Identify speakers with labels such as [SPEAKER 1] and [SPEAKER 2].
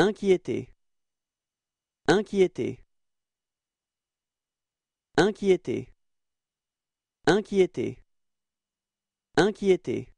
[SPEAKER 1] Inquiété. Inquiété. Inquiété. Inquiété.
[SPEAKER 2] Inquiété.